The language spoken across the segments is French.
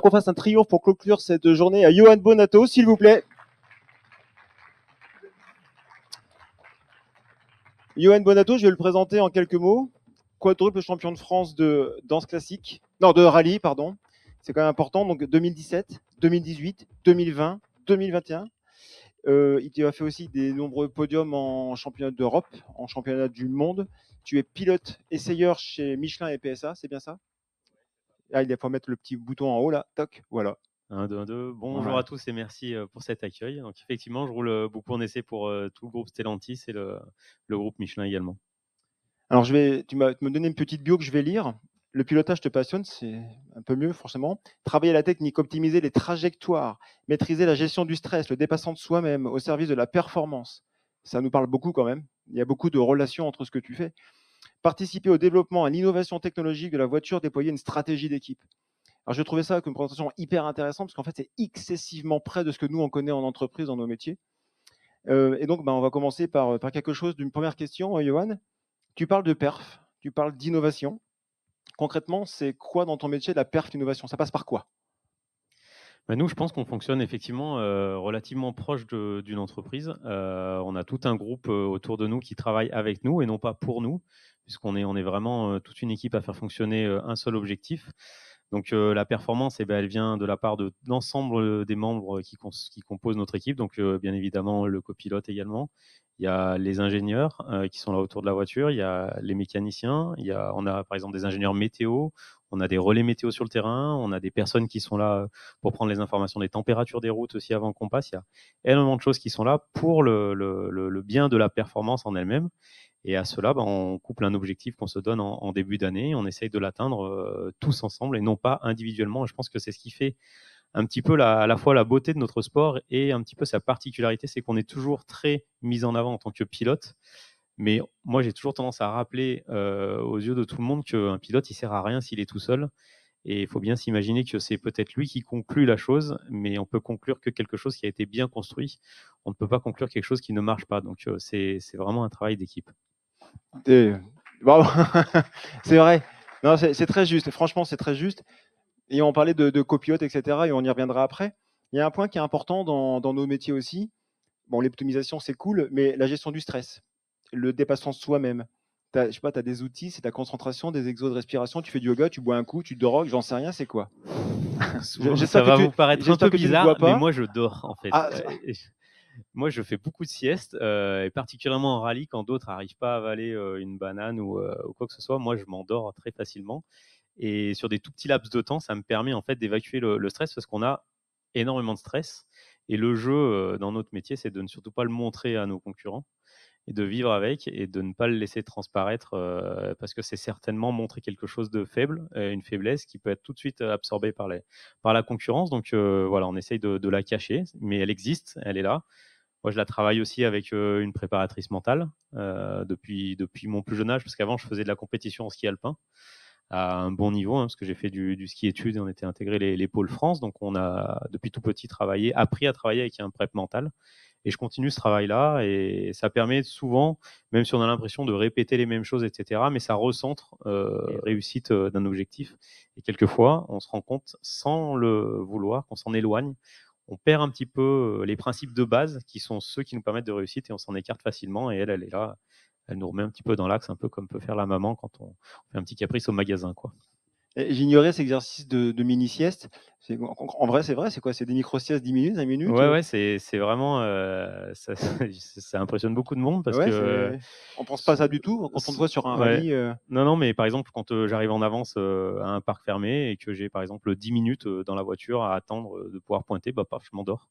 qu'on fasse un triomphe pour conclure cette journée à Johan Bonato, s'il vous plaît. Johan Bonato, je vais le présenter en quelques mots. Quadruple champion de France de danse classique, non, de rallye, pardon. C'est quand même important. Donc 2017, 2018, 2020, 2021. il a fait aussi des nombreux podiums en championnat d'Europe, en championnat du monde. Tu es pilote essayeur chez Michelin et PSA, c'est bien ça ah, il faut mettre le petit bouton en haut là, toc, voilà. Un, deux, un, deux. Bonjour à tous et merci pour cet accueil. Donc effectivement, je roule beaucoup en essai pour tout le groupe Stellantis et le, groupe Michelin également. Alors je vais, tu m'as me donner une petite bio que je vais lire. Le pilotage te passionne, c'est un peu mieux forcément. Travailler la technique, optimiser les trajectoires, maîtriser la gestion du stress, le dépassant de soi-même au service de la performance. Ça nous parle beaucoup quand même. Il y a beaucoup de relations entre ce que tu fais participer au développement et à l'innovation technologique de la voiture, déployer une stratégie d'équipe. Alors, je trouvais ça comme présentation hyper intéressante parce qu'en fait, c'est excessivement près de ce que nous, on connaît en entreprise, dans nos métiers. Euh, et donc, ben, on va commencer euh, par, quelque chose d'une première question, euh, Johan. Tu parles de perf, tu parles d'innovation. Concrètement, c'est quoi dans ton métier la perf, innovation Ça passe par quoi ben, nous, je pense qu'on fonctionne effectivement relativement proche d'une entreprise. on a tout un groupe autour de nous qui travaille avec nous et non pas pour nous puisqu'on est, on est vraiment toute une équipe à faire fonctionner un seul objectif. Donc la performance, eh ben, elle vient de la part de l'ensemble des membres qui, qui, composent notre équipe, donc bien évidemment le copilote également, il y a les ingénieurs qui sont là autour de la voiture, il y a les mécaniciens, il y a, on a par exemple des ingénieurs météo, on a des relais météo sur le terrain, on a des personnes qui sont là pour prendre les informations des températures des routes aussi avant qu'on passe. Il y a énormément de choses qui sont là pour le bien de la performance en elle-même. Et à cela, ben, on couple un objectif qu'on se donne en, début d'année, on essaye de l'atteindre euh, tous ensemble et non pas individuellement. je pense que c'est ce qui fait un petit peu la, à la fois la beauté de notre sport et un petit peu sa particularité, c'est qu'on est toujours très mis en avant en tant que pilote. Mais moi, j'ai toujours tendance à rappeler euh, aux yeux de tout le monde qu'un pilote, il sert à rien s'il est tout seul. Et il faut bien s'imaginer que c'est peut-être lui qui conclut la chose, mais on peut conclure que quelque chose qui a été bien construit. On ne peut pas conclure quelque chose qui ne marche pas. Donc, euh, c'est vraiment un travail d'équipe. c'est vrai. c'est très juste. Franchement, c'est très juste. Et on parlait de, de copiote, etc. Et on y reviendra après. Il y a un point qui est important dans, nos métiers aussi. Bon, l'optimisation, c'est cool, mais la gestion du stress, le dépassement de soi-même. Je sais pas, tu as des outils, c'est ta concentration, des exos de respiration, tu fais du yoga, tu bois un coup, tu drogues, j'en sais rien, c'est quoi ça va vous paraître un bizarre, mais moi je dors en fait. Ah, moi, je fais beaucoup de siestes, euh, et particulièrement en rallye, quand d'autres n'arrivent pas à avaler euh, une banane euh, ou, quoi que ce soit, moi, je m'endors très facilement. Et sur des tout petits laps de temps, ça me permet en fait d'évacuer le, stress parce qu'on a énormément de stress. Et le jeu dans notre métier, c'est de ne surtout pas le montrer à nos concurrents et de vivre avec et de ne pas le laisser transparaître euh, parce que c'est certainement montrer quelque chose de faible, euh, une faiblesse qui peut être tout de suite euh, absorbée par, les, par la concurrence. Donc voilà, on essaye de, la cacher, mais elle existe, elle est là. Moi, je la travaille aussi avec une préparatrice mentale depuis, depuis mon plus jeune âge, parce qu'avant, je faisais de la compétition en ski alpin à un bon niveau, hein, parce que j'ai fait du, ski études et on était intégré les, les, pôles France. Donc, on a depuis tout petit travaillé, appris à travailler avec un prep mental et je continue ce travail-là et ça permet souvent, même si on a l'impression de répéter les mêmes choses, etc., mais ça recentre euh, réussite euh, d'un objectif. Et quelquefois, on se rend compte sans le vouloir qu'on s'en éloigne. On perd un petit peu euh, les principes de base qui sont ceux qui nous permettent de réussir et on s'en écarte facilement. Et elle, elle est là, elle nous remet un petit peu dans l'axe, un peu comme peut faire la maman quand on fait un petit caprice au magasin. quoi. J'ignorais cet exercice de, mini-sieste. En vrai, c'est vrai, c'est quoi? C'est des micro-siestes 10 minutes, 1 minutes? Ouais, ouais, c'est vraiment, euh, ça impressionne beaucoup de monde parce ne que, on pense pas à ça du tout quand on se voit sur un rallye, euh. Non, non, mais par exemple, quand, euh, j'arrive en avance, à un parc fermé et que j'ai, par exemple, 10 minutes, dans la voiture à attendre, de pouvoir pointer, bah, je m'endors.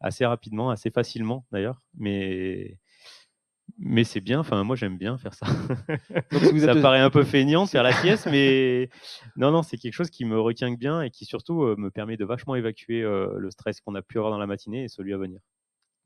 Assez rapidement, assez facilement d'ailleurs, mais mais c'est bien. Enfin, moi, j'aime bien faire ça. ça paraît un peu feignant de faire la pièce, mais non, non, c'est quelque chose qui me retient bien et qui surtout euh, me permet de vachement évacuer euh, le stress qu'on a pu avoir dans la matinée et celui à venir.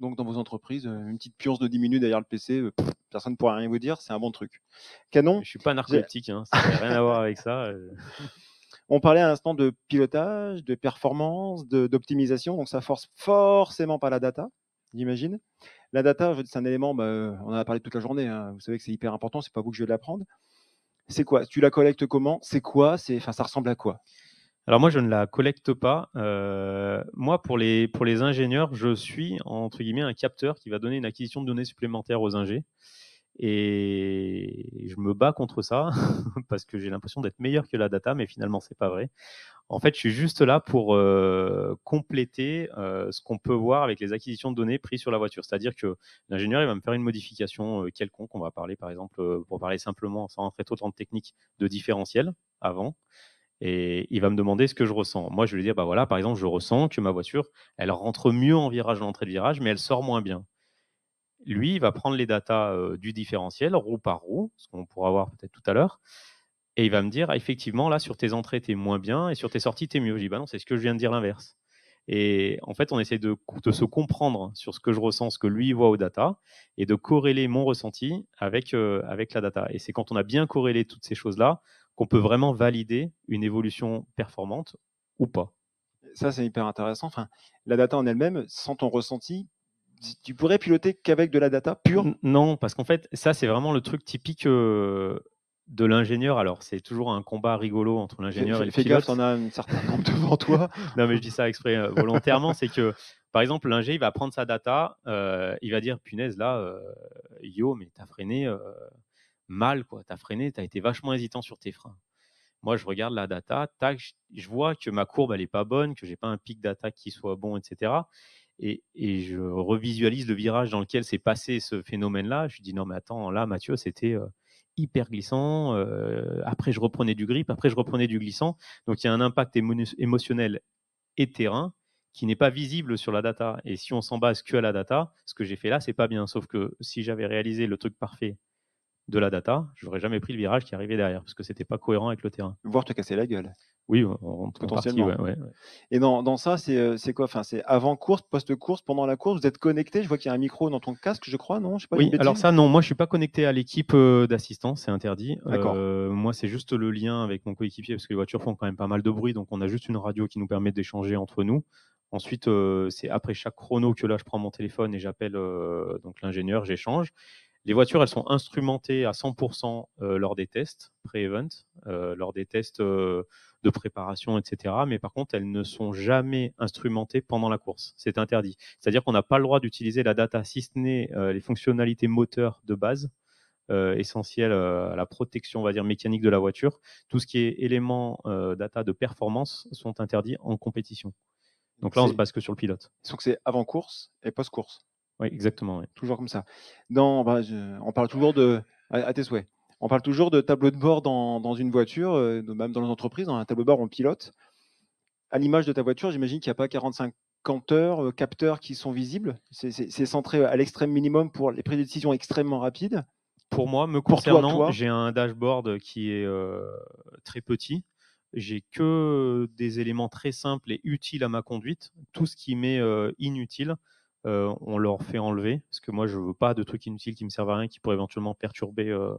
Donc, dans vos entreprises, euh, une petite pionce de 10 minutes derrière le PC, personne ne pourra rien vous dire, c'est un bon truc. Canon Je suis pas narcoleptique, hein, ça n'a rien à voir avec ça. On parlait à l'instant de pilotage, de performance, d'optimisation, donc ça force forcément pas la data, j'imagine. La data, c'est un élément, bah, on en a parlé toute la journée, hein. vous savez que c'est hyper important, c'est pas vous que je vais l'apprendre. C'est quoi Tu la collectes comment C'est quoi Enfin, ça ressemble à quoi alors moi, je ne la collecte pas. Euh, moi, pour les, pour les ingénieurs, je suis, entre guillemets, un capteur qui va donner une acquisition de données supplémentaires aux ingés. Et je me bats contre ça parce que j'ai l'impression d'être meilleur que la data, mais finalement, n'est pas vrai. En fait, je suis juste là pour compléter ce qu'on peut voir avec les acquisitions de données prises sur la voiture. C'est-à-dire que l'ingénieur, il va me faire une modification quelconque. On va parler, par exemple, pour parler simplement, sans rentrer trop dans de technique, de différentiel avant. Et il va me demander ce que je ressens. Moi, je vais lui dire, bah voilà, par exemple, je ressens que ma voiture, elle rentre mieux en virage à l'entrée de virage, mais elle sort moins bien. Lui, il va prendre les datas du différentiel, roue par roue, ce qu'on pourra voir peut-être tout à l'heure, et il va me dire, «Ah, effectivement, là, sur tes entrées, t'es moins bien, et sur tes sorties, t'es mieux. Je dis, bah non, c'est ce que je viens de dire l'inverse. Et en fait, on essaie de, se comprendre sur ce que je ressens, ce que lui voit aux data, et de corréler mon ressenti avec, avec la data. Et c'est quand on a bien corrélé toutes ces choses-là qu'on peut vraiment valider une évolution performante ou pas. Ça, c'est hyper intéressant. Enfin, la data en elle-même, sans ton ressenti, tu pourrais piloter qu'avec de la data pure Non, parce qu'en fait, ça, c'est vraiment le truc typique de l'ingénieur. Alors, c'est toujours un combat rigolo entre l'ingénieur et le pilote. Fais gaffe, un certain nombre devant toi. non, mais je dis ça exprès euh, volontairement. c'est que, par exemple, l'ingé, il va prendre sa data, euh, il va dire, punaise, là, euh, yo, mais t'as freiné mal, quoi. T'as freiné, t'as été vachement hésitant sur tes freins. Moi, je regarde la data, tac, je vois que ma courbe, elle n'est pas bonne, que j'ai pas un pic d'attaque qui soit bon, etc. Et, et, je revisualise le virage dans lequel s'est passé ce phénomène-là. Je dis, non, mais attends, là, Mathieu, c'était hyper glissant. Euh, après, je reprenais du grip. Après, je reprenais du glissant. Donc, il y a un impact émotionnel et terrain qui n'est pas visible sur la data. Et si on s'en base que à la data, ce que j'ai fait là, c'est pas bien. Sauf que si j'avais réalisé le truc parfait de la data, je n'aurais jamais pris le virage qui arrivait derrière parce que ce n'était pas cohérent avec le terrain. Voire te casser la gueule. Oui, on, potentiellement. Et dans, ça, c'est euh, quoi enfin, C'est avant course, post course, pendant la course. Vous êtes connecté. Je vois qu'il y a un micro dans ton casque, je crois, non je sais Oui. Alors ça, non. Moi, je suis pas connecté à l'équipe euh, d'assistance. C'est interdit. Euh, moi, c'est juste le lien avec mon coéquipier parce que les voitures font quand même pas mal de bruit. Donc, on a juste une radio qui nous permet d'échanger entre nous. Ensuite, c'est après chaque chrono que là, je prends mon téléphone et j'appelle donc l'ingénieur. J'échange. Les voitures, elles sont instrumentées à 100% euh, lors des tests pré-event, euh, lors des tests euh, de préparation, etc. Mais par contre, elles ne sont jamais instrumentées pendant la course. C'est interdit. C'est-à-dire qu'on n'a pas le droit d'utiliser la data, si ce n'est les fonctionnalités moteurs de base, essentielles à la protection, on va dire, mécanique de la voiture. Tout ce qui est éléments data de performance sont interdits en compétition. Donc là, on se base que sur le pilote. succès que c'est avant course et post course. Oui, exactement. Toujours comme ça. Bah, on parle toujours de. À, tes souhaits. On parle toujours de tableau de bord dans, dans une voiture, euh, même dans les entreprises. Dans hein, un tableau de bord, on pilote. À l'image de ta voiture, j'imagine qu'il n'y a pas 45 heures euh, capteurs qui sont visibles. C'est centré à l'extrême minimum pour les prises de décision extrêmement rapides. Pour moi, me concernant, j'ai un dashboard qui est euh, très petit j'ai que des éléments très simples et utiles à ma conduite. Tout ce qui m'est inutile, euh, on leur fait enlever, parce que moi je veux pas de trucs inutiles qui me servent à rien, qui pourraient éventuellement perturber euh,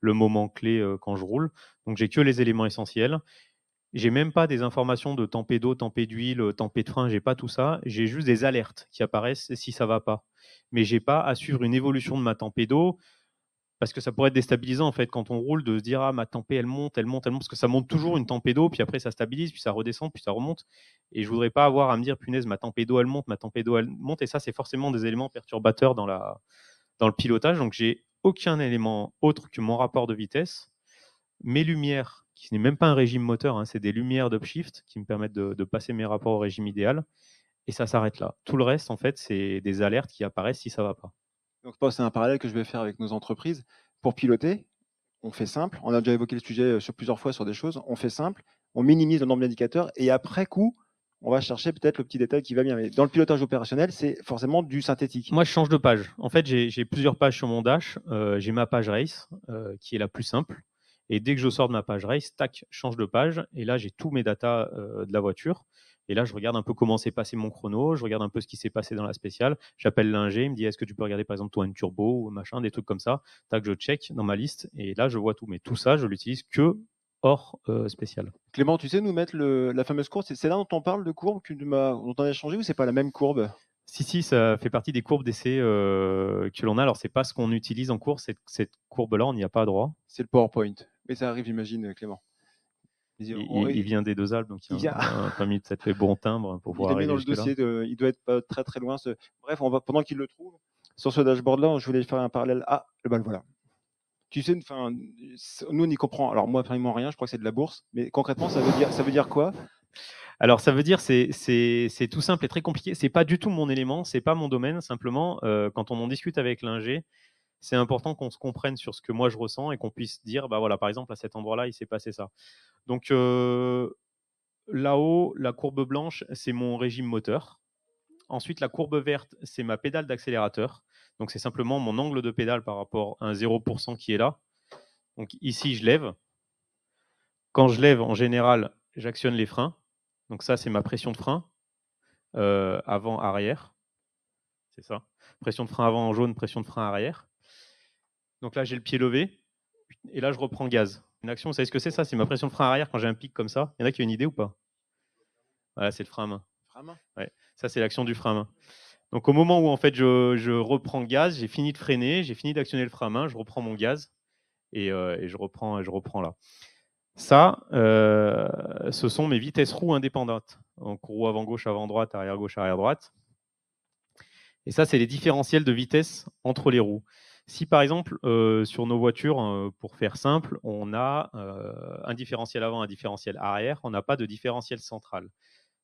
le moment clé euh, quand je roule. Donc j'ai que les éléments essentiels. J'ai même pas des informations de tempé d'eau, tempé d'huile, tempé de frein, j'ai pas tout ça. J'ai juste des alertes qui apparaissent si ça va pas. Mais j'ai pas à suivre une évolution de ma tempé d'eau, parce que ça pourrait être déstabilisant en fait quand on roule de se dire ah ma tempête elle monte, elle monte, elle monte parce que ça monte toujours mmh une tempête d'eau puis après ça stabilise puis ça redescend puis ça remonte et je voudrais pas avoir à me dire punaise ma tempête d'eau elle monte, ma tempête d'eau elle monte et ça c'est forcément des éléments perturbateurs dans la dans le pilotage donc j'ai aucun élément autre que mon rapport de vitesse, mes lumières qui n'est même pas un régime moteur, hein, c'est des lumières d'upshift qui me permettent de, de passer mes rapports au régime idéal et ça s'arrête là. Tout le reste en fait c'est des alertes qui apparaissent si ça va pas. Donc c'est un parallèle que je vais faire avec nos entreprises. Pour piloter, on fait simple. On a déjà évoqué le sujet euh, sur plusieurs fois sur des choses. On fait simple, on minimise le nombre d'indicateurs et après coup, on va chercher peut-être le petit détail qui va bien. Mais dans le pilotage opérationnel, c'est forcément du synthétique. Moi, je change de page. En fait, j'ai plusieurs pages sur mon dash. Euh, j'ai ma page race, euh, qui est la plus simple. Et dès que je sors de ma page race, tac, change de page. Et là, j'ai tous mes datas de la voiture. Et là, je regarde un peu comment s'est passé mon chrono, je regarde un peu ce qui s'est passé dans la spéciale. J'appelle l'ingé, il me dit est-ce que tu peux regarder par exemple toi une turbo ou machin, des trucs comme ça. Tac, je check dans ma liste et là, je vois tout. Mais tout ça, je l'utilise que hors euh, spéciale. Clément, tu sais nous mettre la fameuse courbe C'est là dont on parle de courbe que dont on a échangé ou c'est pas la même courbe si, si, ça fait partie des courbes d'essai euh, que l'on a. Alors, c'est pas ce qu'on utilise en cours, cette, cette courbe-là, on n'y a pas droit. C'est le PowerPoint. Mais ça arrive, j'imagine, Clément. Oh, il, vient des deux Alpes, donc il, a un, fait bon timbre pour pouvoir dans le dossier. De, il doit être pas très très loin. Ce... Bref, on va, pendant qu'il le trouve, sur ce dashboard-là, je voulais faire un parallèle. Ah, le bal, voilà. Tu sais, enfin, nous on y comprend. Alors moi, absolument rien. Je crois que c'est de la bourse, mais concrètement, ça veut dire, ça veut dire quoi alors, ça veut dire c'est c'est tout simple et très compliqué. C'est pas du tout mon élément, c'est pas mon domaine. Simplement, euh, quand on en discute avec l'ingé, c'est important qu'on se comprenne sur ce que moi je ressens et qu'on puisse dire, bah voilà, par exemple, à cet endroit-là, il s'est passé ça. Donc là-haut, la courbe blanche, c'est mon régime moteur. Ensuite, la courbe verte, c'est ma pédale d'accélérateur. Donc c'est simplement mon angle de pédale par rapport à un 0% qui est là. Donc ici, je lève. Quand je lève, en général, j'actionne les freins. Donc ça, c'est ma pression de frein avant, arrière. C'est ça. Pression de frein avant en jaune, pression de frein arrière. Donc là, j'ai le pied levé, et là, je reprends gaz. Une action, vous savez ce que c'est ça C'est ma pression de frein arrière quand j'ai un pic comme ça. Il y en a qui ont une idée ou pas Voilà, c'est le frein à main. Frein ouais. Ça, c'est l'action du frein à main. Donc au moment où en fait je, je reprends gaz, j'ai fini de freiner, j'ai fini d'actionner le frein à main, je reprends mon gaz et, euh, je, reprends, je reprends là. Ça, euh, ce sont mes vitesses roues indépendantes. Donc roue avant gauche, avant droite, arrière gauche, arrière droite. Et ça, c'est les différentiels de vitesse entre les roues. Si par exemple, euh, sur nos voitures, euh, pour faire simple, on a euh, un différentiel avant, un différentiel arrière, on n'a pas de différentiel central.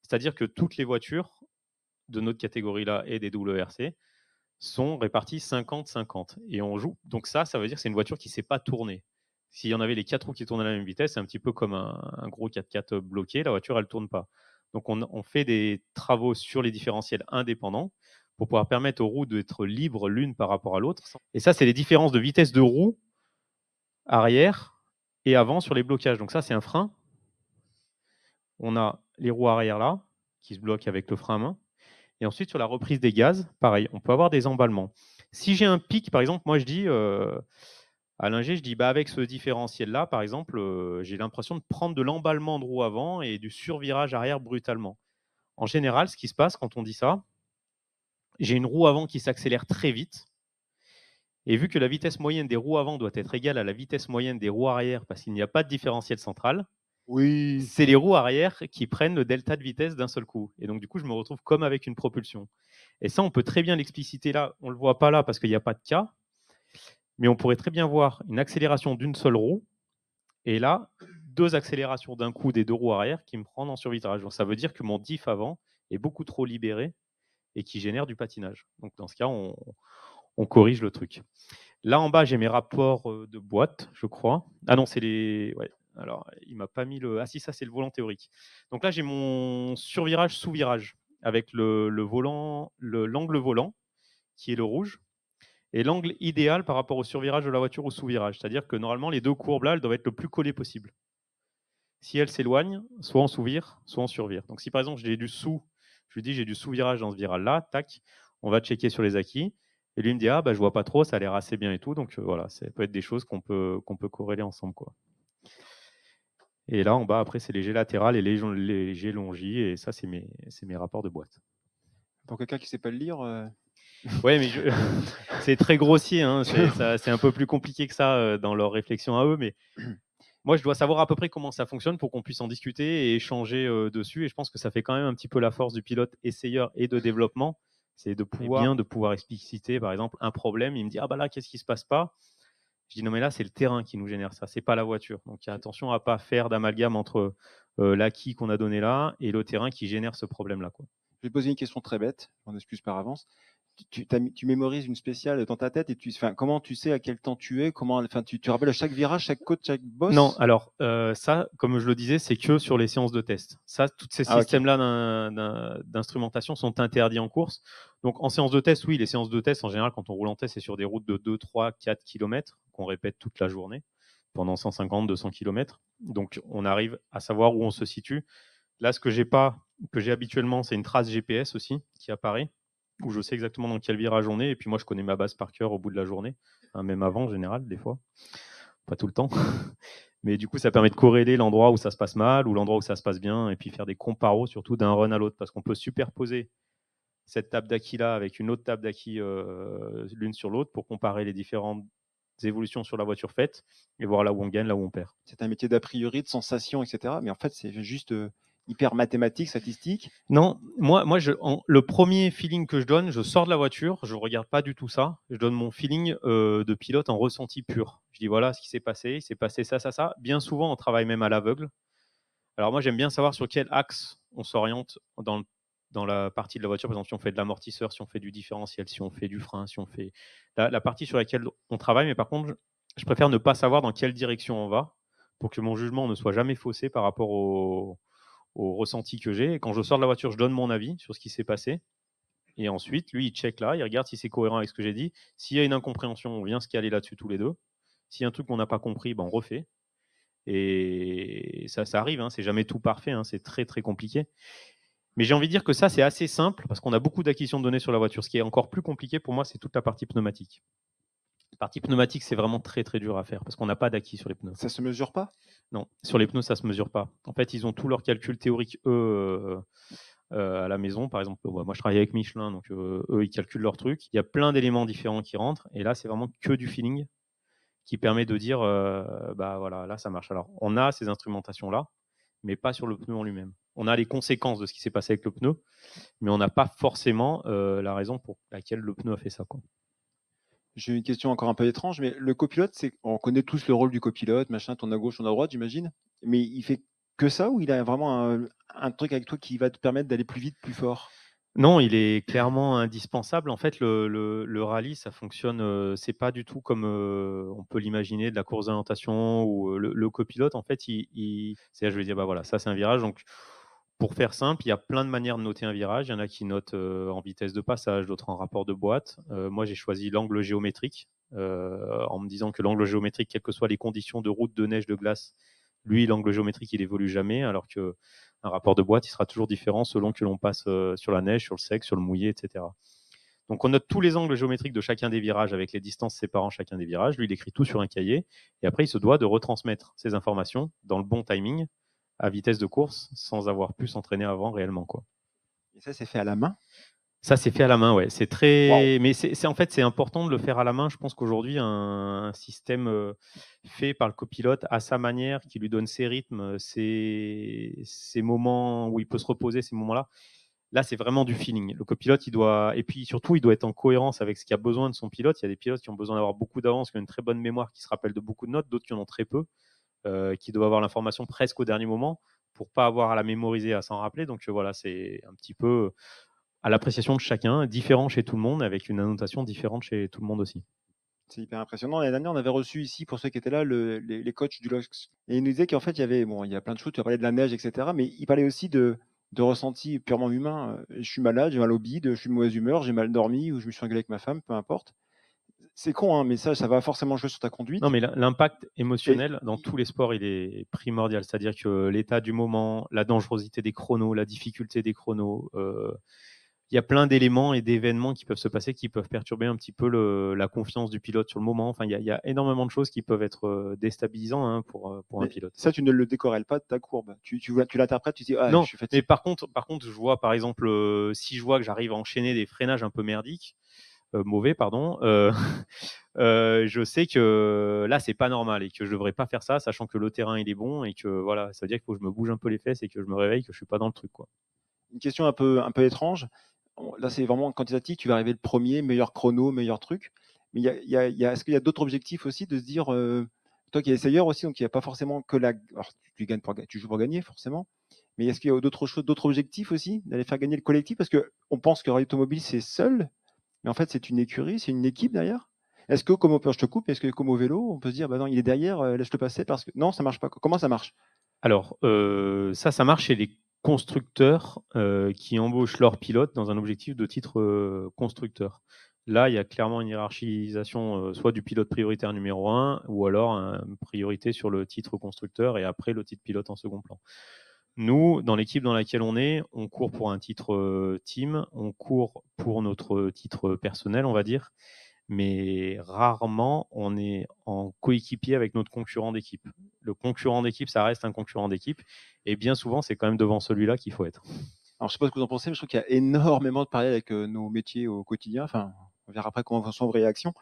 C'est-à-dire que toutes les voitures de notre catégorie-là et des WRC sont réparties 50-50. Et on joue. Donc ça, ça veut dire que c'est une voiture qui ne s'est pas tournée. S'il y en avait les quatre roues qui tournent à la même vitesse, c'est un petit peu comme un, gros 4x4 bloqué, la voiture, elle ne tourne pas. Donc on fait des travaux sur les différentiels indépendants pour pouvoir permettre aux roues d'être libres l'une par rapport à l'autre. Et ça, c'est les différences de vitesse de roue arrière et avant sur les blocages. Donc ça, c'est un frein. On a les roues arrière là, qui se bloquent avec le frein à main. Et ensuite, sur la reprise des gaz, pareil, on peut avoir des emballements. Si j'ai un pic, par exemple, moi je dis à euh, l'ingé, je dis bah, avec ce différentiel-là, par exemple, euh, j'ai l'impression de prendre de l'emballement de roue avant et du survirage arrière brutalement. En général, ce qui se passe quand on dit ça, j'ai une roue avant qui s'accélère très vite. Et vu que la vitesse moyenne des roues avant doit être égale à la vitesse moyenne des roues arrière parce qu'il n'y a pas de différentiel central, oui. c'est les roues arrière qui prennent le delta de vitesse d'un seul coup. Et donc, du coup, je me retrouve comme avec une propulsion. Et ça, on peut très bien l'expliciter là. On ne le voit pas là parce qu'il n'y a pas de cas. Mais on pourrait très bien voir une accélération d'une seule roue. Et là, deux accélérations d'un coup des deux roues arrière qui me prennent en survitrage. Donc, ça veut dire que mon diff avant est beaucoup trop libéré et qui génère du patinage. Donc dans ce cas, on, corrige le truc. Là en bas, j'ai mes rapports de boîte, je crois. Ah non, c'est les. Alors, il m'a pas mis le. Ah si, ça c'est le volant théorique. Donc là, j'ai mon survirage sous virage avec le, le volant, l'angle volant qui est le rouge et l'angle idéal par rapport au survirage de la voiture ou sous-virage. C'est-à-dire que normalement, les deux courbes là, elles doivent être le plus collées possible. Si elles s'éloignent, soit on sous-vire, soit en survire. Donc si par exemple j'ai du sous je lui dis, j'ai du sous-virage dans ce viral-là, tac, on va checker sur les acquis. Et lui me dit, ah, bah, je vois pas trop, ça a l'air assez bien et tout. Donc euh, voilà, ça peut être des choses qu'on peut, qu'on peut corréler ensemble. Quoi. Et là, en bas, après, c'est les latéral et les, longi Et ça, c'est mes, mes rapports de boîte. Pour quelqu'un qui ne sait pas le lire euh, Oui, mais c'est très grossier. Hein. C'est un peu plus compliqué que ça euh, dans leur réflexion à eux. Mais moi, je dois savoir à peu près comment ça fonctionne pour qu'on puisse en discuter et échanger dessus. Et je pense que ça fait quand même un petit peu la force du pilote essayeur et de développement. C'est de pouvoir, bien de pouvoir expliciter, par exemple, un problème. Il me dit, ah bah là, qu'est-ce qui se passe pas Je dis, non, mais là, c'est le terrain qui nous génère ça, c'est pas la voiture. Donc, mmh. attention à pas faire d'amalgame entre l'acquis qu'on a donné là et le terrain qui génère ce problème-là. Je vais poser une question très bête, j'en excuse par avance tu, mémorises une spéciale dans ta tête et tu, enfin, comment tu sais à quel temps tu es Comment, enfin, tu te rappelles à chaque virage, chaque côte, chaque boss Non, alors euh, ça, comme je le disais, c'est que sur les séances de test. Ça, tous ces ah, systèmes-là d'instrumentation sont interdits en course. Donc en séance de test, oui, les séances de test, en général, quand on roule en test, c'est sur des routes de 2, 3, 4 km qu'on répète toute la journée pendant 150, 200 km. Donc on arrive à savoir où on se situe. Là, ce que j'ai pas, que j'ai habituellement, c'est une trace GPS aussi qui apparaît où je sais exactement dans quel virage on est. Et puis moi, je connais ma base par cœur au bout de la journée, hein, même avant en général, des fois, pas tout le temps. Mais du coup, ça permet de corréler l'endroit où ça se passe mal ou l'endroit où ça se passe bien, et puis faire des comparos surtout d'un run à l'autre, parce qu'on peut superposer cette table d'acquis là avec une autre table d'acquis euh, l'une sur l'autre pour comparer les différentes évolutions sur la voiture faite et voir là où on gagne, là où on perd. C'est un métier d'a priori, de sensation, etc. Mais en fait, c'est juste euh, hyper mathématique, statistique Non, moi, moi je, le premier feeling que je donne, je sors de la voiture, je ne regarde pas du tout ça, je donne mon feeling euh, de pilote en ressenti pur. Je dis voilà ce qui s'est passé, il s'est passé ça, ça, ça. Bien souvent, on travaille même à l'aveugle. Alors moi, j'aime bien savoir sur quel axe on s'oriente dans, dans la partie de la voiture. Par exemple, si on fait de l'amortisseur, si on fait du différentiel, si on fait du frein, si on fait la, partie sur laquelle on travaille. Mais par contre, je préfère ne pas savoir dans quelle direction on va pour que mon jugement ne soit jamais faussé par rapport au, au ressenti que j'ai. quand je sors de la voiture, je donne mon avis sur ce qui s'est passé. Et ensuite, lui, il check là, il regarde si c'est cohérent avec ce que j'ai dit. S'il y a une incompréhension, on vient se caler là-dessus tous les deux. S'il y a un truc qu'on n'a pas compris, ben on refait. Et ça, ça arrive, hein, c'est jamais tout parfait, hein, c'est très très compliqué. Mais j'ai envie de dire que ça, c'est assez simple parce qu'on a beaucoup d'acquisitions de données sur la voiture. Ce qui est encore plus compliqué pour moi, c'est toute la partie pneumatique partie pneumatique, c'est vraiment très très dur à faire parce qu'on n'a pas d'acquis sur les pneus. Ça se mesure pas Non, sur les pneus, ça se mesure pas. En fait, ils ont tous leurs calculs théoriques, eux, euh, euh, à la maison. Par exemple, moi je travaille avec Michelin, donc euh, eux, ils calculent leurs trucs. Il y a plein d'éléments différents qui rentrent. Et là, c'est vraiment que du feeling qui permet de dire, bah voilà, là, ça marche. Alors, on a ces instrumentations-là, mais pas sur le pneu en lui-même. On a les conséquences de ce qui s'est passé avec le pneu, mais on n'a pas forcément la raison pour laquelle le pneu a fait ça. Quoi. J'ai une question encore un peu étrange, mais le copilote, c'est on connaît tous le rôle du copilote, machin, ton à gauche, tourne à droite, j'imagine. Mais il fait que ça ou il a vraiment un, truc avec toi qui va te permettre d'aller plus vite, plus fort non, il est clairement indispensable. En fait, le, rallye, ça fonctionne, euh, c'est pas du tout comme euh, on peut l'imaginer de la course d'orientation ou euh, le, copilote. En fait, il, il c'est je vais dire, bah voilà, ça c'est un virage, donc pour faire simple, il y a plein de manières de noter un virage. Il y en a qui notent euh, en vitesse de passage, d'autres en rapport de boîte. Euh, moi, j'ai choisi l'angle géométrique euh, en me disant que l'angle géométrique, quelles que soient les conditions de route, de neige, de glace, lui, l'angle géométrique, il évolue jamais, alors que un rapport de boîte, il sera toujours différent selon que l'on passe sur la neige, sur le sec, sur le mouillé, etc. Donc, on note tous les angles géométriques de chacun des virages avec les distances séparant chacun des virages. Lui, il écrit tout sur un cahier et après, il se doit de retransmettre ces informations dans le bon timing à vitesse de course sans avoir pu s'entraîner avant réellement. Quoi. Et ça, c'est fait à la main ça, c'est fait à la main, ouais. C'est très, mais c'est en fait c'est important de le faire à la main. Je pense qu'aujourd'hui un, système euh, fait par le copilote à sa manière, qui lui donne ses rythmes, euh, ses, moments où il peut se reposer, ces moments-là. Là, c'est vraiment du feeling. Le copilote, il doit et puis surtout, il doit être en cohérence avec ce qu'il a besoin de son pilote. Il y a des pilotes qui ont besoin d'avoir beaucoup d'avance, qui ont une très bonne mémoire, qui se rappelle de beaucoup de notes, d'autres qui en ont très peu. Euh, qui doit avoir l'information presque au dernier moment pour pas avoir à la mémoriser, à s'en rappeler. Donc euh, voilà, c'est un petit peu à l'appréciation de chacun, différent chez tout le monde, avec une annotation différente chez tout le monde aussi. C'est hyper impressionnant. L'année dernière, on avait reçu ici, pour ceux qui étaient là, les, coachs du LOX. Et ils nous disait qu'en fait, il y avait, bon, il y a plein de choses, tu parlais de la neige, etc. Mais il parlait aussi de, de ressentis purement humain euh, Je suis malade, j'ai mal au bide, je suis de mauvaise humeur, j'ai mal dormi, ou je me suis engueulé avec ma femme, peu importe c'est con, hein, mais ça, ça va forcément jouer sur ta conduite. Non, mais l'impact émotionnel dans tous les sports, il est primordial. C'est-à-dire que l'état du moment, la dangerosité des chronos, la difficulté des chronos, euh, il y a plein d'éléments et d'événements qui peuvent se passer qui peuvent perturber un petit peu la confiance du pilote sur le moment. Enfin, il y, a, énormément de choses qui peuvent être euh, déstabilisantes hein, euh, pour, un pilote. Ça, tu ne le décorelles pas de ta courbe. Tu, tu l'interprètes, tu dis ah, non. Je suis Mais par contre, par contre, je vois par exemple, si je vois que j'arrive à enchaîner des freinages un peu merdiques euh, mauvais, pardon, euh, euh, je sais que là, c'est pas normal et que je devrais pas faire ça, sachant que le terrain, il est bon et que voilà, ça veut dire qu'il faut que je me bouge un peu les fesses et que je me réveille, que je suis pas dans le truc. Quoi. Une question un peu, un peu étrange. Là, c'est vraiment quantitatif, tu vas arriver le premier, meilleur chrono, meilleur truc. Mais y a, a, est-ce qu'il y a d'autres objectifs aussi de se dire, toi qui es essayeur aussi, donc il n'y a pas forcément que la. Alors, tu, gagnes pour, tu joues pour gagner, forcément. Mais est-ce qu'il y a d'autres choses, d'autres objectifs aussi, d'aller faire gagner le collectif Parce que on pense que l'automobile Automobile, c'est seul, mais en fait, c'est une écurie, c'est une équipe derrière. Est-ce que comme au je te coupe, est-ce que comme au vélo, on peut se dire, bah non, il est derrière, euh, laisse-le passer parce que non, ça marche pas. Comment ça marche Alors, euh, ça, ça marche chez les constructeurs euh, qui embauchent leurs pilotes dans un objectif de titre constructeur. Là, il y a clairement une hiérarchisation, soit du pilote prioritaire numéro un ou alors une priorité sur le titre constructeur et après le titre pilote en second plan. Nous, dans l'équipe dans laquelle on est, on court pour un titre euh, team, on court pour notre titre personnel, on va dire, mais rarement on est en coéquipier avec notre concurrent d'équipe. Le concurrent d'équipe, ça reste un concurrent d'équipe, et bien souvent, c'est quand même devant celui-là qu'il faut être. Alors, je sais pas ce que vous en pensez, mais je trouve qu'il y a énormément de parallèles avec euh, nos métiers au quotidien. Enfin, on verra après comment sont vos réaction.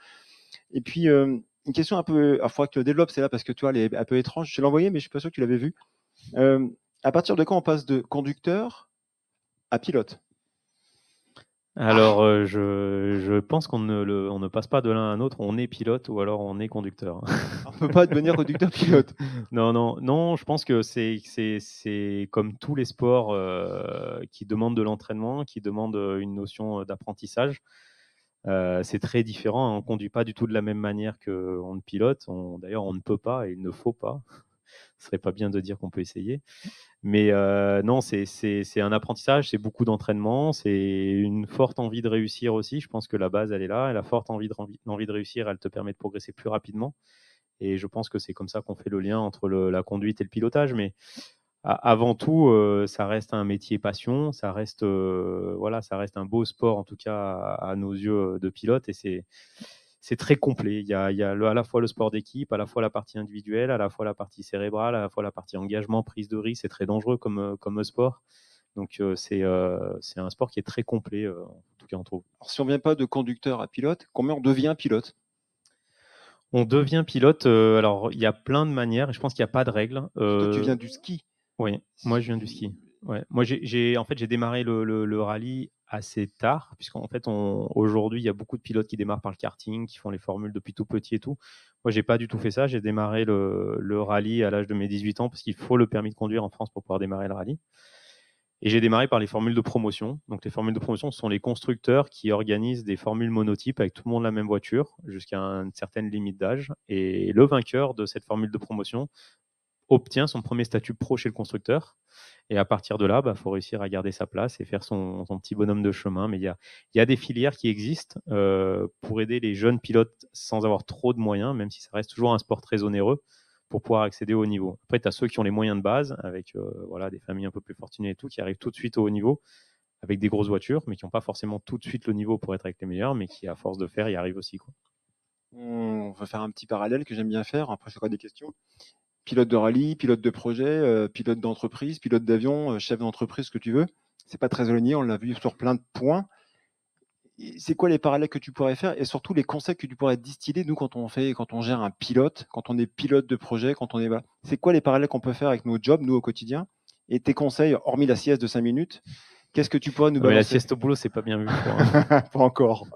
Et puis, euh, une question un peu. à fois que tu le développes, c'est là parce que tu vois, elle est un peu étrange. Je te l'ai envoyée, mais je suis pas sûr que tu l'avais vu à partir de quand on passe de conducteur à pilote alors, ah. euh, je, pense qu'on ne, passe pas de l'un à l'autre. On est pilote ou alors on est conducteur. on ne peut pas devenir conducteur-pilote. non, non, non. Je pense que c'est, comme tous les sports euh, qui demandent de l'entraînement, qui demandent euh, une notion d'apprentissage. c'est très différent. Hein. On ne conduit pas du tout de la même manière qu'on ne pilote. d'ailleurs, on ne peut pas et il ne faut pas ce serait pas bien de dire qu'on peut essayer. Mmh. Mais non, c'est un apprentissage, c'est beaucoup d'entraînement, c'est une forte envie de réussir aussi. Je pense que la base, elle est là. Et la forte envie de, envie de réussir, elle te permet de progresser plus rapidement. Et je pense que c'est comme ça qu'on fait le lien entre la conduite et le pilotage. Mais avant tout, ça reste un métier passion, ça reste, voilà, ça reste un beau sport, en tout cas à, à nos yeux de pilote. Et c'est c'est très complet. Il y a, à la fois le sport d'équipe, à la fois la partie individuelle, à la fois la partie cérébrale, à la fois la partie engagement, prise de risque. C'est très dangereux comme, euh, comme sport. Donc euh, c'est euh, c'est un sport qui est très complet, en tout cas on trouve. Alors, si on ne vient pas de conducteur à pilote, combien on devient pilote On devient pilote, alors il y a plein de manières, je pense qu'il n'y a pas de règle. Toi, tu viens du ski Oui, moi je viens du ski. Ouais. Moi, j'ai en fait, j'ai démarré le, le, le, rallye assez tard, puisqu'en fait, aujourd'hui, il y a beaucoup de pilotes qui démarrent par le karting, qui font les formules depuis tout petit et tout. Moi, j'ai pas du tout fait ça. J'ai démarré le, le, rallye à l'âge de mes 18 ans, parce qu'il faut le permis de conduire en France pour pouvoir démarrer le rallye. Et j'ai démarré par les formules de promotion. Donc, les formules de promotion, ce sont les constructeurs qui organisent des formules monotypes avec tout le monde la même voiture jusqu'à une certaine limite d'âge. Et le vainqueur de cette formule de promotion obtient son premier statut pro chez le constructeur. Et à partir de là, il bah, faut réussir à garder sa place et faire son, petit bonhomme de chemin. Mais il y a, des filières qui existent euh, pour aider les jeunes pilotes sans avoir trop de moyens, même si ça reste toujours un sport très onéreux, pour pouvoir accéder au haut niveau. Après, tu as ceux qui ont les moyens de base, avec euh, voilà, des familles un peu plus fortunées et tout, qui arrivent tout de suite au haut niveau, avec des grosses voitures, mais qui n'ont pas forcément tout de suite le niveau pour être avec les meilleurs, mais qui, à force de faire, y arrivent aussi. Quoi. On va faire un petit parallèle que j'aime bien faire, après je crois des questions pilote de rallye, pilote de projet, euh, pilote d'entreprise, pilote d'avion, euh, chef d'entreprise, ce que tu veux. C'est pas très éloigné, on l'a vu sur plein de points. C'est quoi les parallèles que tu pourrais faire et surtout les conseils que tu pourrais distiller, nous, quand on fait, quand on gère un pilote, quand on est pilote de projet, quand on est. C'est quoi les parallèles qu'on peut faire avec nos jobs, nous, au quotidien Et tes conseils, hormis la sieste de 5 minutes, qu'est-ce que tu pourrais nous ah, balancer La sieste au boulot, c'est pas bien vu. Hein. pas encore.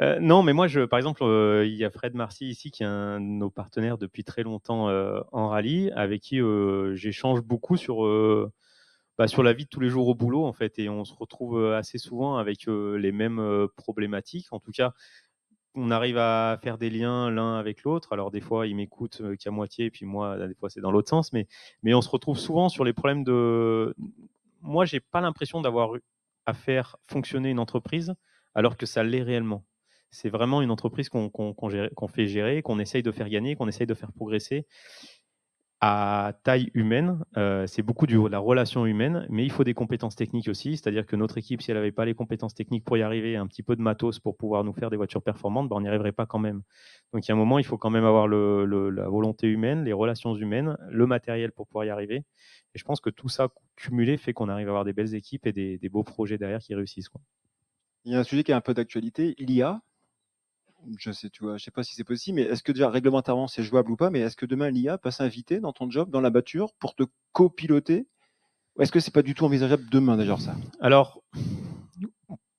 Euh, non, mais moi, je, par exemple, euh, il y a Fred Marcy ici, qui est un de nos partenaires depuis très longtemps euh, en rallye, avec qui j'échange beaucoup sur, bah, sur la vie de tous les jours au boulot, en fait. Et on se retrouve assez souvent avec les mêmes problématiques. En tout cas, on arrive à faire des liens l'un avec l'autre. Alors, des fois, il m'écoute qu'à moitié, et puis moi, des fois, c'est dans l'autre sens. Mais, mais on se retrouve souvent sur les problèmes de. Moi, j'ai pas l'impression d'avoir à faire fonctionner une entreprise alors que ça l'est réellement c'est vraiment une entreprise qu'on fait gérer, qu'on essaye de faire gagner, qu'on essaye de faire progresser à taille humaine. Euh, c'est beaucoup de la relation humaine, mais il faut des compétences techniques aussi. C'est-à-dire que notre équipe, si elle n'avait pas les compétences techniques pour y arriver, un petit peu de matos pour pouvoir nous faire des voitures performantes, ben, on n'y arriverait pas quand même. Donc, il y a un moment, il faut quand même avoir la volonté humaine, les relations humaines, le matériel pour pouvoir y arriver. Et je pense que tout ça cumulé fait qu'on arrive à avoir des belles équipes et des, beaux projets derrière qui réussissent. Quoi. Il y a un sujet qui est un peu d'actualité, l'IA je sais, tu vois, je sais pas si c'est possible, mais est-ce que déjà réglementairement c'est jouable ou pas, mais est-ce que demain l'IA peut s'inviter dans ton job, dans la voiture, pour te copiloter Est-ce que c'est pas du tout envisageable demain d'ailleurs ça Alors,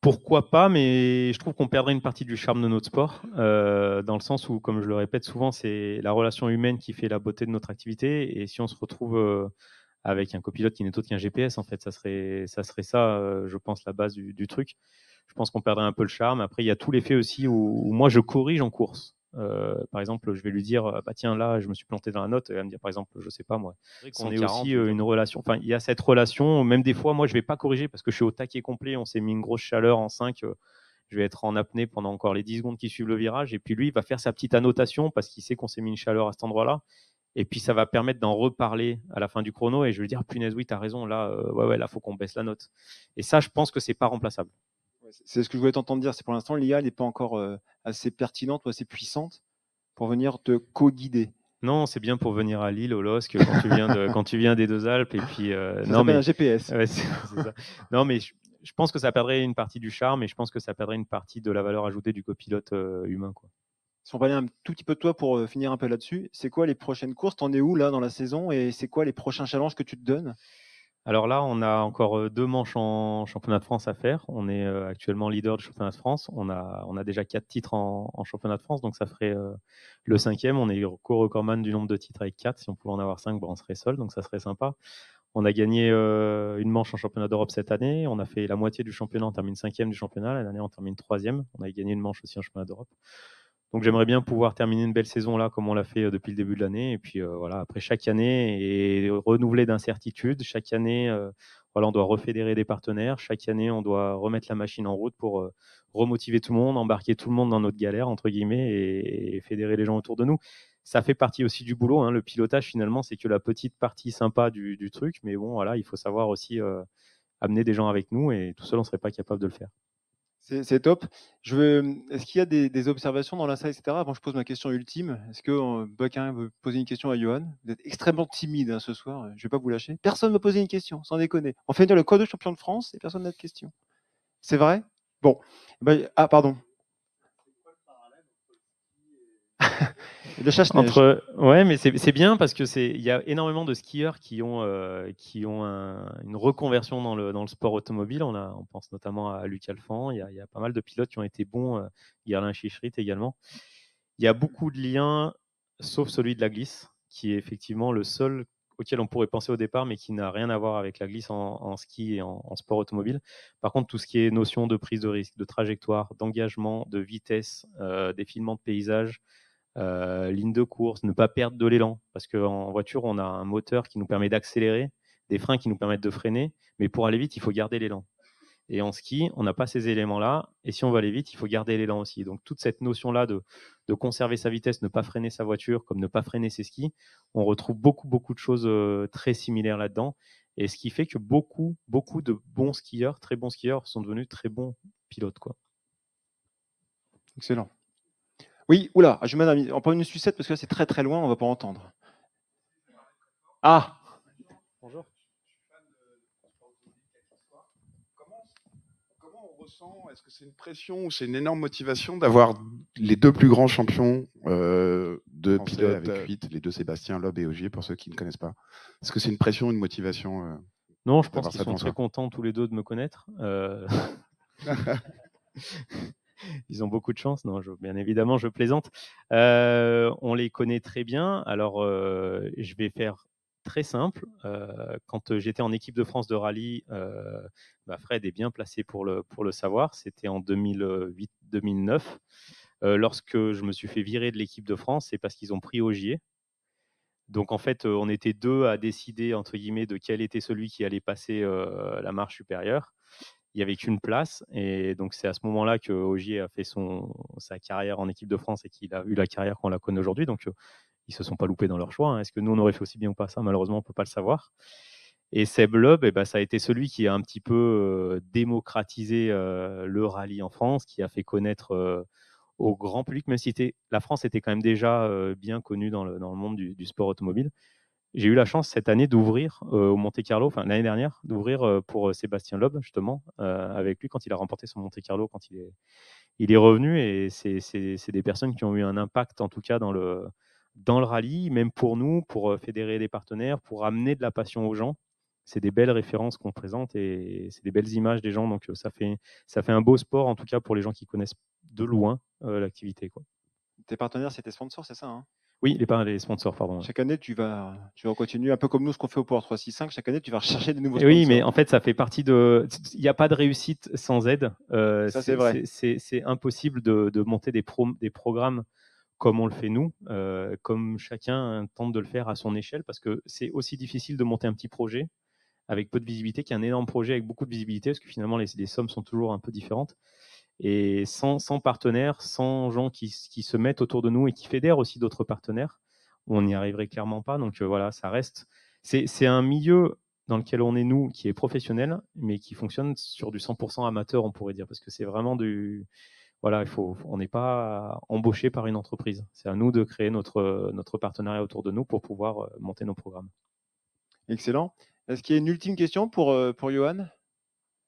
pourquoi pas, mais je trouve qu'on perdrait une partie du charme de notre sport, euh, dans le sens où, comme je le répète souvent, c'est la relation humaine qui fait la beauté de notre activité, et si on se retrouve euh, avec un copilote qui n'est autre qu'un GPS, en fait, ça serait ça, serait ça euh, je pense, la base du truc je pense qu'on perdrait un peu le charme. Après, il y a tout l'effet aussi où, moi, je corrige en course. Euh, par exemple, je vais lui dire, euh, bah tiens, là, je me suis planté dans la note. Et elle va me dire, par exemple, je sais pas moi. est aussi euh, une relation. Enfin, il y a cette relation. Même des fois, moi, je vais pas corriger parce que je suis au taquet complet. On s'est mis une grosse chaleur en 5. je vais être en apnée pendant encore les 10 secondes qui suivent le virage. Et puis lui, il va faire sa petite annotation parce qu'il sait qu'on s'est mis une chaleur à cet endroit-là. Et puis ça va permettre d'en reparler à la fin du chrono et je vais lui dire punaise oui as raison là il ouais ouais là faut qu'on baisse la note. Et ça je pense que c'est pas remplaçable c'est ce que je voulais t'entendre dire. C'est pour l'instant, l'IA n'est pas encore euh, assez pertinente ou assez puissante pour venir te co-guider. Non, c'est bien pour venir à Lille, au LOSC, quand tu viens, des deux Alpes. Et puis, euh, non, mais, un GPS. Non, mais je, pense que ça perdrait une partie du charme et je pense que ça perdrait une partie de la valeur ajoutée du copilote euh, humain. Quoi. Si on parlait un tout petit peu de toi pour finir un peu là-dessus, c'est quoi les prochaines courses T'en es où là dans la saison et c'est quoi les prochains challenges que tu te donnes alors là, on a encore deux manches en championnat de France à faire. On est actuellement leader du championnat de France. On a, déjà quatre titres en, championnat de France, donc ça ferait le cinquième. On est co-recordman du nombre de titres avec quatre. Si on pouvait en avoir cinq, bah, on serait seul, donc ça serait sympa. On a gagné une manche en championnat d'Europe cette année. On a fait la moitié du championnat, on termine cinquième du championnat. L'année dernière, on termine troisième. On a gagné une manche aussi en championnat d'Europe. Donc j'aimerais bien pouvoir terminer une belle saison là, comme on l'a fait euh, depuis le début de l'année. Et puis euh, voilà, après chaque année et renouveler d'incertitudes, chaque année, euh, on doit refédérer des partenaires. Chaque année, on doit remettre la machine en route pour remotiver tout le monde, embarquer tout le monde dans notre galère entre guillemets et, fédérer les gens autour de nous. Ça fait partie aussi du boulot. Hein. Le pilotage finalement, c'est que la petite partie sympa du, truc, mais bon, voilà, il faut savoir aussi amener des gens avec nous et tout seul, on ne serait pas capable de le faire. C'est top. Je veux... Est-ce qu'il y a des, observations dans la salle, etc. Avant que je pose ma question ultime, est-ce que buckin veut poser une question à Johan Vous êtes extrêmement timide hein, ce soir, je ne vais pas vous lâcher. Personne ne veut poser une question, sans déconner. On fait le code de champion de France et personne n'a de question. C'est vrai Bon. Bah, ah, pardon de entre ouais mais c'est bien parce que c'est il y a énormément de skieurs qui ont euh, qui ont une reconversion dans le, dans le sport automobile on a on pense notamment à Luc Alphand il y, a, il y a pas mal de pilotes qui ont été bons il euh, y également il y a beaucoup de liens sauf celui de la glisse qui est effectivement le seul auquel on pourrait penser au départ, mais qui n'a rien à voir avec la glisse en, ski et en, sport automobile. Par contre, tout ce qui est notion de prise de risque, de trajectoire, d'engagement, de vitesse, euh, de paysage, euh, ligne de course, ne pas perdre de l'élan. Parce qu'en voiture, on a un moteur qui nous permet d'accélérer, des freins qui nous permettent de freiner, mais pour aller vite, il faut garder l'élan. Et en ski, on n'a pas ces éléments-là. Et si on veut aller vite, il faut garder l'élan aussi. Donc toute cette notion-là de, de, conserver sa vitesse, ne pas freiner sa voiture, comme ne pas freiner ses skis, on retrouve beaucoup, beaucoup de choses euh, très similaires là-dedans. Et ce qui fait que beaucoup, beaucoup de bons skieurs, très bons skieurs, sont devenus très bons pilotes. Quoi. Excellent. Oui, oula, ah, je mets en prend une sucette parce que c'est très très loin, on ne va pas entendre. Ah Bonjour. Comment on ressent, Est-ce que c'est une pression ou c'est une énorme motivation d'avoir les deux plus grands champions euh, de pilote avec 8, euh, les deux Sébastien Loeb et Ogier, pour ceux qui ne connaissent pas Est-ce que c'est une pression ou une motivation euh, Non, je pense qu'ils sont très contents tous les deux de me connaître. ils ont beaucoup de chance. Non, bien évidemment, je plaisante. Euh, on les connaît très bien. Alors, euh, je vais faire très simple. Euh, quand j'étais en équipe de France de rallye, Fred est bien placé pour le, pour le savoir. C'était en 2008-2009. lorsque je me suis fait virer de l'équipe de France, c'est parce qu'ils ont pris Ogier. Donc en fait, on était deux à décider entre guillemets de quel était celui qui allait passer la marche supérieure il n'y avait qu'une place. Et donc, c'est à ce moment-là que Ogier a fait son, sa carrière en équipe de France et qu'il a eu la carrière qu'on la connaît aujourd'hui. Donc, ils ne se sont pas loupés dans leur choix. Hein. Est-ce que nous, on aurait fait aussi bien ou pas ça Malheureusement, on ne peut pas le savoir. Et Seb Loeb, eh ben, ça a été celui qui a un petit peu démocratisé le rallye en France, qui a fait connaître au grand public, même si la France était quand même déjà bien connue dans le, monde du sport automobile. J'ai eu la chance cette année d'ouvrir au Monte Carlo, enfin l'année dernière, d'ouvrir pour Sébastien Loeb, justement, avec lui quand il a remporté son Monte Carlo, quand il est, il est revenu. Et c'est des personnes qui ont eu un impact, en tout cas, dans le, dans le rallye, même pour nous, pour fédérer des partenaires, pour amener de la passion aux gens. C'est des belles références qu'on présente et c'est des belles images des gens. Donc ça fait, ça fait un beau sport, en tout cas pour les gens qui connaissent de loin l'activité. Tes partenaires, c'était Sponsor, sponsors, c'est ça hein oui, les les sponsors, pardon. Chaque année, tu vas, tu vas continuer, un peu comme nous, ce qu'on fait au Power 365, chaque année, tu vas rechercher des nouveaux eh sponsors. Oui, mais en fait, ça fait partie de. Il n'y a pas de réussite sans aide. Euh, ça, c'est vrai. C'est impossible de, monter des, des programmes comme on le fait nous, euh, comme chacun tente de le faire à son échelle, parce que c'est aussi difficile de monter un petit projet avec peu de visibilité qu'un énorme projet avec beaucoup de visibilité, parce que finalement, les, les sommes sont toujours un peu différentes. Et sans, partenaires, sans gens qui, se mettent autour de nous et qui fédèrent aussi d'autres partenaires, on n'y arriverait clairement pas. Donc euh, voilà, ça reste. C'est un milieu dans lequel on est, nous, qui est professionnel, mais qui fonctionne sur du 100% amateur, on pourrait dire, parce que c'est vraiment du. Voilà, il faut, on n'est pas embauché par une entreprise. C'est à nous de créer notre, notre partenariat autour de nous pour pouvoir euh, monter nos programmes. Excellent. Est-ce qu'il y a une ultime question pour, euh, pour Johan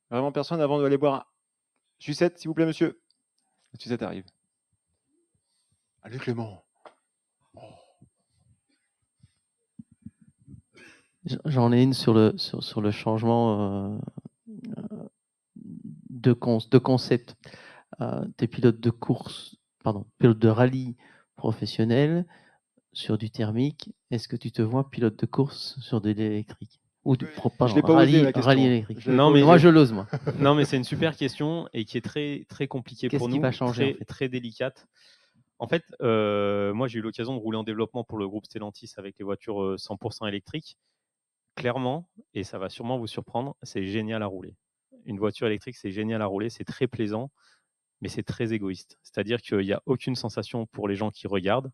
Vraiment personne avant d'aller boire Sucette, s'il vous plaît, monsieur. Sucette arrive. Allez, Clément. J'en ai une sur le, sur, le changement euh, euh, de, de concept. Euh, des pilotes de course, pardon, pilote de rallye professionnel sur du thermique. Est-ce que tu te vois pilote de course sur de l'électrique ou ne pas la question. non, mais moi je l'ose moi. non mais c'est une super question et qui est très très compliquée pour nous, qui très, délicate. En fait, euh, moi j'ai eu l'occasion de rouler en développement pour le groupe Stellantis avec les voitures 100% euh, électriques. Clairement, et ça va sûrement vous surprendre, c'est génial à rouler. Une voiture électrique, c'est génial à rouler, c'est très plaisant, mais c'est très égoïste. C'est-à-dire qu'il n'y a aucune sensation pour les gens qui regardent.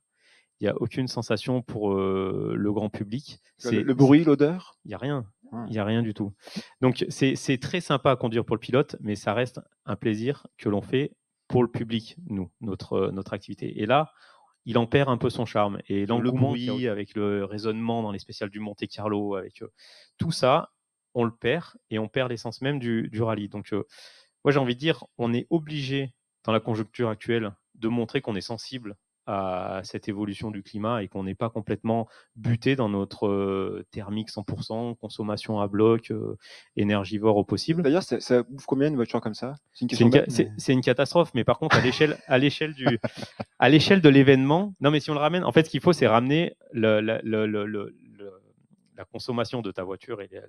Il n'y a aucune sensation pour euh, le grand public. Le, le bruit, l'odeur Il n'y a rien. Ah. Il n'y a rien du tout. Donc c'est très sympa à conduire pour le pilote, mais ça reste un plaisir que l'on fait pour le public, nous, notre, euh, notre activité. Et là, il en perd un peu son charme. Et l'engouement oui, avec le raisonnement dans les spéciales du Monte Carlo, avec euh, tout ça, on le perd et on perd l'essence même du, rallye. Donc moi j'ai envie de dire, on est obligé, dans la conjoncture actuelle, de montrer qu'on est sensible à cette évolution du climat et qu'on n'est pas complètement buté dans notre thermique 100%, consommation à bloc, énergivore au possible. D'ailleurs, ça, ça, bouffe combien une voiture comme ça C'est une, catastrophe, mais par contre, à l'échelle, à l'échelle du, à l'échelle de l'événement, non, mais si on le ramène, en fait, ce qu'il faut, c'est ramener le, la consommation de ta voiture et la,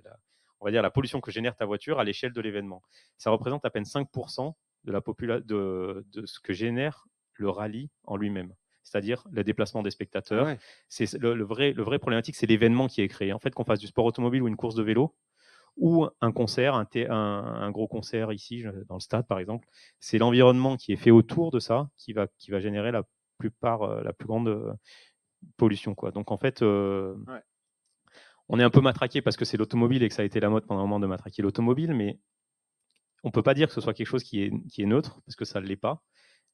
on va dire la pollution que génère ta voiture à l'échelle de l'événement. Ça représente à peine 5% de la de, de ce que génère le rallye en lui-même c'est-à-dire le déplacement des ah spectateurs. C'est le, vrai, le vrai problématique, c'est l'événement qui est créé. En fait, qu'on fasse du sport automobile ou une course de vélo ou un concert, un, gros concert ici dans le stade par exemple, c'est l'environnement qui est fait autour de ça qui va, qui va générer la plupart, euh, la plus grande euh, pollution quoi. Donc en fait, euh, on est un peu matraqué parce que c'est l'automobile et que ça a été la mode pendant un moment de matraquer l'automobile, mais on peut pas dire que ce soit quelque chose qui est, qui est neutre parce que ça ne l'est pas.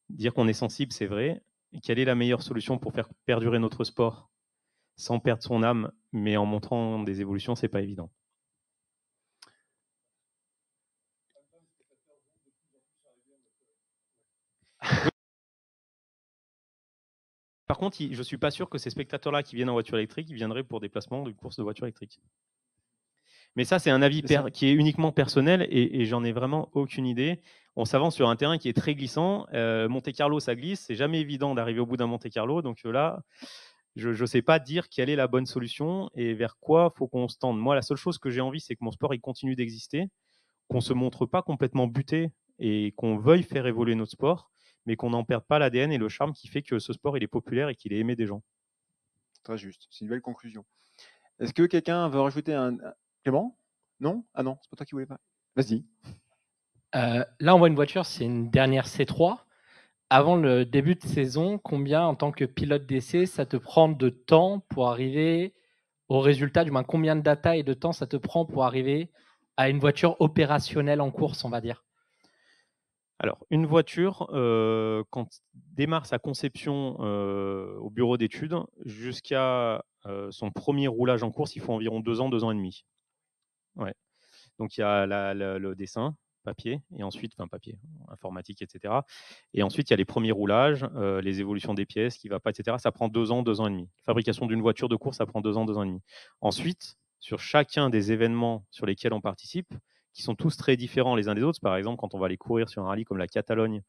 Dire qu'on est sensible, c'est vrai quelle est la meilleure solution pour faire perdurer notre sport sans perdre son âme, mais en montrant des évolutions, c'est pas évident. Par contre, je ne suis pas sûr que ces spectateurs-là qui viennent en voiture électrique, ils viendraient pour des placements course de voiture électrique. Mais ça, c'est un avis qui est uniquement personnel et, j'en ai vraiment aucune idée. On s'avance sur un terrain qui est très glissant. Euh, Monte Carlo, ça glisse. C'est jamais évident d'arriver au bout d'un Monte Carlo. Donc euh, là, je ne sais pas dire quelle est la bonne solution et vers quoi faut qu'on se tende. Moi, la seule chose que j'ai envie, c'est que mon sport il continue d'exister, qu'on se montre pas complètement buté et qu'on veuille faire évoluer notre sport, mais qu'on n'en perde pas l'ADN et le charme qui fait que ce sport il est populaire et qu'il est aimé des gens. Très juste. C'est une belle conclusion. Est-ce que quelqu'un veut rajouter un, non Ah non, c'est pas toi qui voulais pas. Vas-y. Euh, là, on voit une voiture, c'est une dernière C3. Avant le début de saison, combien en tant que pilote d'essai ça te prend de temps pour arriver au résultat Du moins, combien de data et de temps ça te prend pour arriver à une voiture opérationnelle en course, on va dire alors, une voiture, euh, quand démarre sa conception euh, au bureau d'études, jusqu'à son premier roulage en course, il faut environ deux ans, deux ans et demi. Ouais. Donc il y a le dessin papier et ensuite, enfin papier, informatique, etc. Et ensuite il y a les premiers roulages, euh, les évolutions des pièces, qui va pas, etc. Ça prend deux ans, deux ans et demi. fabrication d'une voiture de course, ça prend deux ans, deux ans et demi. Ensuite, sur chacun des événements sur lesquels on participe, qui sont tous très différents les uns des autres. Par exemple, quand on va aller courir sur un rallye comme la Catalogne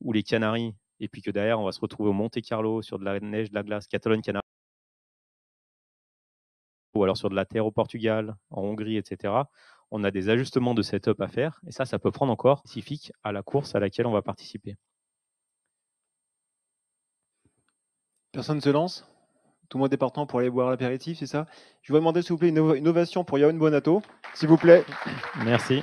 ou les Canaries, et puis que derrière on va se retrouver au Monte Carlo sur de la neige, de la glace, Catalogne, Canaries ou alors sur de la terre au Portugal, en Hongrie, etc., on a des ajustements de setup à faire. Et ça, ça peut prendre encore spécifique à la course à laquelle on va participer. Personne ne se lance Tout le monde est partant pour aller boire l'apéritif, c'est ça Je vais demander, s'il vous plaît, une innovation pour Yaoun Bonato, s'il vous plaît. Merci.